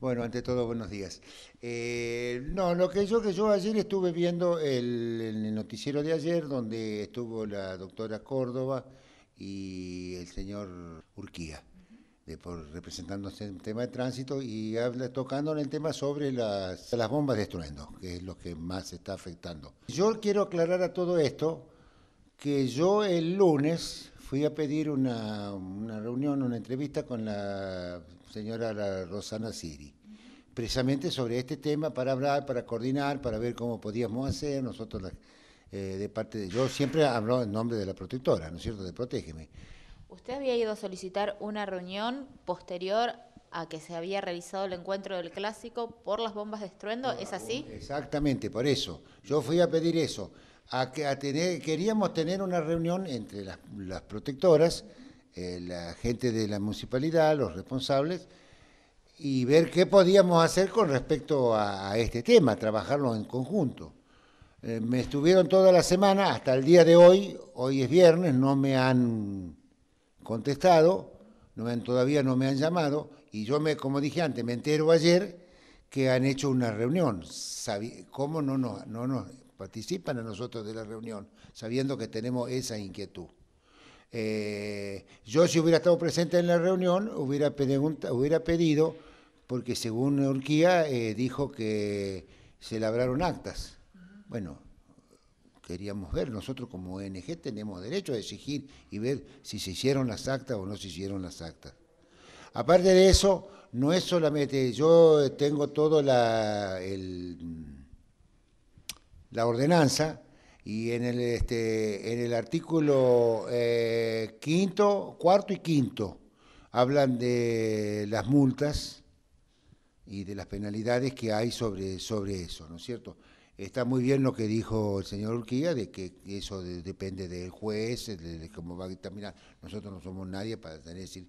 Bueno, ante todo, buenos días. Eh, no, lo que yo, que yo ayer estuve viendo el, el, noticiero de ayer, donde estuvo la doctora Córdoba y el señor Urquía, de, por, representándose en tema de tránsito y habla, tocando en el tema sobre las, las bombas de estruendo, que es lo que más está afectando. Yo quiero aclarar a todo esto que yo el lunes fui a pedir una, reunión, una entrevista con la señora Rosana Siri, precisamente sobre este tema, para hablar, para coordinar, para ver cómo podíamos hacer. Nosotros, eh, de parte de. Yo siempre hablo en nombre de la protectora, ¿no es cierto?, de Protégeme. Usted había ido a solicitar una reunión posterior a que se había realizado el encuentro del clásico por las bombas de estruendo, ¿es así? Exactamente, por eso. Yo fui a pedir eso queríamos tener una reunión entre las, protectoras, eh, la gente de la municipalidad, los responsables, y ver qué podíamos hacer con respecto a, este tema, trabajarlo en conjunto. Eh, me estuvieron toda la semana, hasta el día de hoy, hoy es viernes, no me han contestado, todavía no me han llamado, y yo me, como dije antes, me entero ayer que han hecho una reunión. ¿Cómo no, no, no, no participan a nosotros de la reunión, sabiendo que tenemos esa inquietud. Eh, yo si hubiera estado presente en la reunión, hubiera, pedido, porque según Urquía eh, dijo que se labraron actas. Bueno, queríamos ver, nosotros como ONG tenemos derecho a exigir y ver si se hicieron las actas o no se hicieron las actas. Aparte de eso, no es solamente, yo tengo todo la, el la ordenanza y en el, este, en el artículo eh, quinto, cuarto y quinto hablan de las multas y de las penalidades que hay sobre, sobre eso, ¿no es cierto? Está muy bien lo que dijo el señor Urquía, de que eso depende del juez, de, cómo va a determinar. Nosotros no somos nadie para decir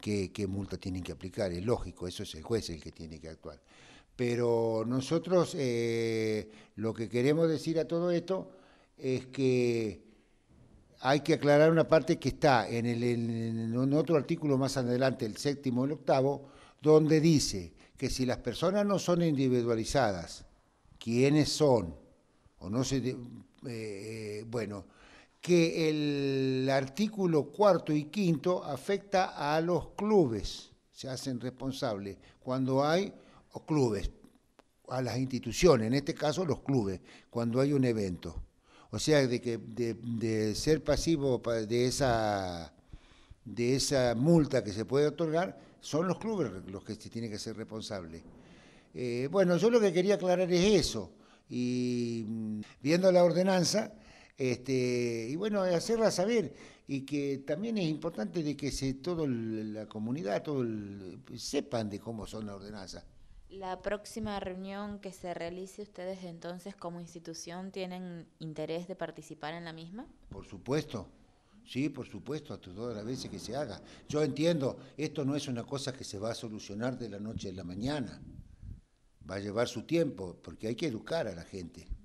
qué, qué multa tienen que aplicar, es lógico, eso es el juez el que tiene que actuar. Pero nosotros eh, lo que queremos decir a todo esto es que hay que aclarar una parte que está en, otro artículo más adelante, el séptimo y el octavo, donde dice que si las personas no son individualizadas, quiénes son, o no se... Eh, eh, bueno, que el artículo cuarto y quinto afecta a los clubes, se hacen responsables, cuando hay o clubes, a las instituciones, en este caso los clubes, cuando hay un evento. O sea, de, que, de, ser pasivo de esa, de esa multa que se puede otorgar, son los clubes los que se tienen que ser responsables. Eh, bueno, yo lo que quería aclarar es eso. Y mm, viendo la ordenanza, este, y bueno, hacerla saber y que también es importante de que se, toda la comunidad, todo sepan de cómo son las ordenanzas. La próxima reunión que se realice ustedes entonces como institución tienen interés de participar en la misma? Por supuesto. Sí, por supuesto, hasta todas las veces que se haga. Yo entiendo, esto no es una cosa que se va a solucionar de la noche a la mañana. Va a llevar su tiempo, porque hay que educar a la gente.